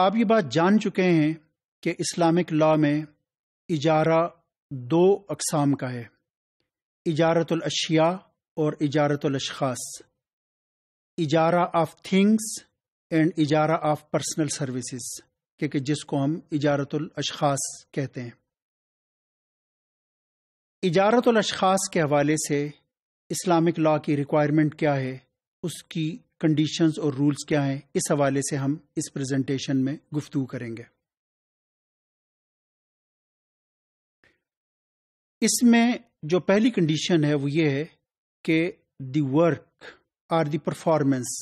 आप ये बात जान चुके हैं कि इस्लामिक लॉ में इजारा दो अकसाम का है इजारतलशिया और इजारतलशास इजारा ऑफ थिंग्स एंड इजारा ऑफ पर्सनल सर्विसेज क्योंकि जिसको हम इजारतलशास कहते हैं इजारतलशास के हवाले से इस्लामिक लॉ की रिक्वायरमेंट क्या है उसकी कंडीशंस और रूल्स क्या हैं इस हवाले से हम इस प्रेजेंटेशन में गुफ्तु करेंगे इसमें जो पहली कंडीशन है वो ये है कि the work or the performance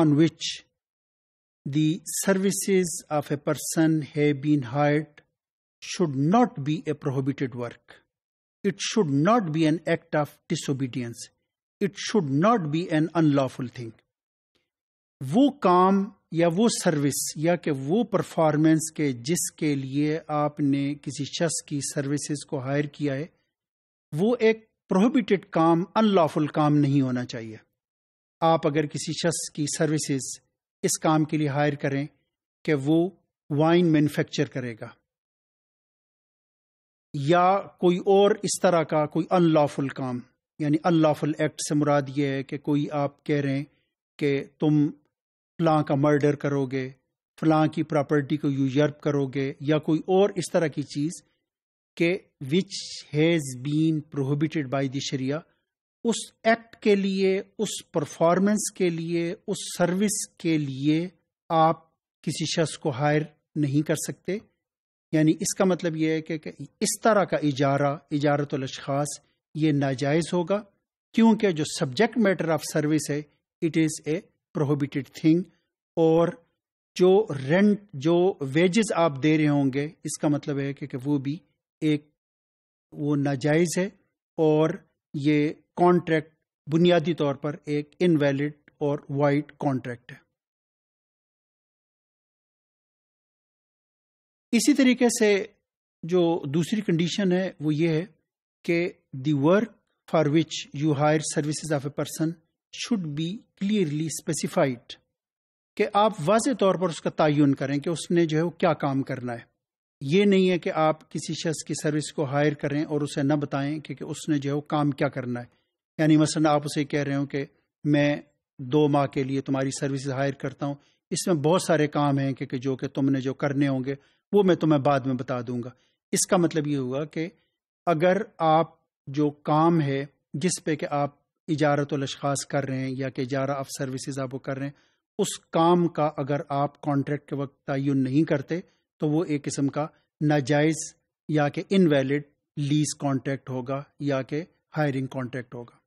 on which the services of a person है been hired should not be a prohibited work it should not be an act of disobedience it should not be an unlawful thing वो काम या वो service या कि वो performance के जिसके लिए आपने किसी शख्स की सर्विसेज को हायर किया है वो एक प्रोहिबिटेड काम अनलॉफुल काम नहीं होना चाहिए आप अगर किसी शख्स की सर्विसेज इस काम के लिए हायर करें कि वो वाइन मैन्युफैक्चर करेगा या कोई और इस तरह का कोई अनलॉफुल काम यानी अनलॉफुल एक्ट से मुराद ये है कि कोई आप कह रहे हैं कि तुम फलां का मर्डर करोगे फलां की प्रॉपर्टी को यूजर्प करोगे या कोई और इस तरह की चीज़ के which has been prohibited by the शरिया उस एक्ट के लिए उस परफॉर्मेंस के लिए उस सर्विस के लिए आप किसी शख्स को हायर नहीं कर सकते यानी इसका मतलब यह है कि, इस तरह का इजारा अशास ये नाजायज़ होगा क्योंकि जो सब्जेक्ट मैटर ऑफ सर्विस है it is a prohibited thing और जो रेंट जो वेजेस आप दे रहे होंगे इसका मतलब है कि, कि वो भी एक वो नाजायज़ है और ये कॉन्ट्रैक्ट बुनियादी तौर पर एक इनवैलिड और वाइट कॉन्ट्रैक्ट है इसी तरीके से जो दूसरी कंडीशन है वो ये है कि the work for which you hire services of a person should be clearly specified कि आप वाज तौर पर उसका तयन करें कि उसने जो है वो क्या काम करना है ये नहीं है कि आप किसी शख्स की सर्विस को हायर करें और उसे न बताएं कि, कि उसने जो है वो काम क्या करना है यानी मसलन आप उसे कह रहे हो कि मैं दो माह के लिए तुम्हारी सर्विस हायर करता हूँ इसमें बहुत सारे काम हैं कि, कि जो कि तुमने जो करने होंगे वो मैं तुम्हें बाद में बता दूंगा इसका मतलब ये हुआ कि अगर आप जो काम है जिस पे कि आप इजारतलशास कर रहे हैं या कि इजारा ऑफ सर्विसेज आप वो कर रहे हैं उस काम का अगर आप कॉन्ट्रैक्ट के वक्त तयन नहीं करते तो वो एक किस्म का नाजायज़ या कि इन इनवैलिड लीज कॉन्ट्रैक्ट होगा या कि हायरिंग कॉन्ट्रैक्ट होगा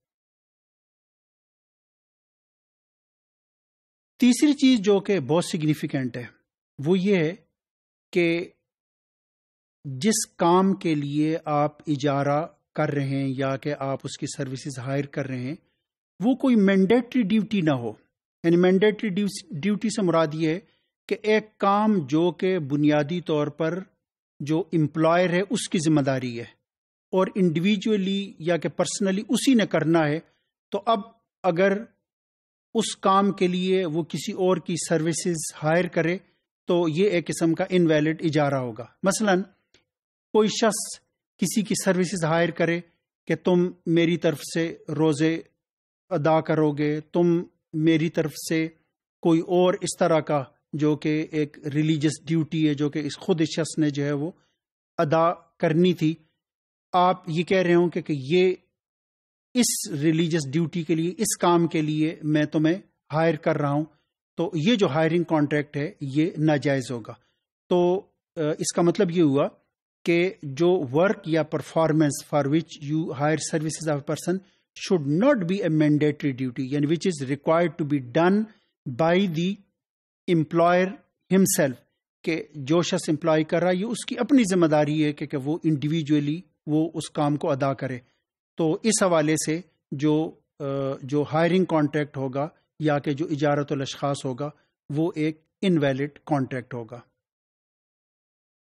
तीसरी चीज़ जो कि बहुत सिग्निफिकेंट है वो ये है कि जिस काम के लिए आप इजारा कर रहे हैं या कि आप उसकी सर्विसेज हायर कर रहे हैं वो कोई मैंडेटरी ड्यूटी ना हो यानी मैंडेटरी ड्यूटी से मुराद ये है कि एक काम जो कि बुनियादी तौर पर जो एम्प्लॉयर है उसकी जिम्मेदारी है और इंडिविजुअली या कि पर्सनली उसी ने करना है तो अब अगर उस काम के लिए वो किसी और की सर्विसेज हायर करे तो ये एक किस्म का इनवैलिड इजारा होगा मसलन कोई शख्स किसी की सर्विसेज हायर करे कि तुम मेरी तरफ से रोज़े अदा करोगे तुम मेरी तरफ से कोई और इस तरह का जो कि एक रिलीजियस ड्यूटी है जो कि इस खुद इस शख्स ने जो है वो अदा करनी थी आप ये कह रहे हो कि, ये इस रिलीजियस ड्यूटी के लिए इस काम के लिए मैं तुम्हें हायर कर रहा हूँ तो ये जो हायरिंग कॉन्ट्रैक्ट है ये नाजायज़ होगा तो इसका मतलब ये हुआ के जो वर्क या performance for which you hire services of person should not be a mandatory duty यानी which is required to be done by the employer himself के जो शख्स एम्प्लॉय कर रहा है ये उसकी अपनी जिम्मेदारी है कि, कि वो इंडिविजुअली वो उस काम को अदा करे तो इस हवाले से जो जो हायरिंग कॉन्ट्रैक्ट होगा या कि जो इजारत अशखास होगा वो एक इनवैलिड कॉन्ट्रैक्ट होगा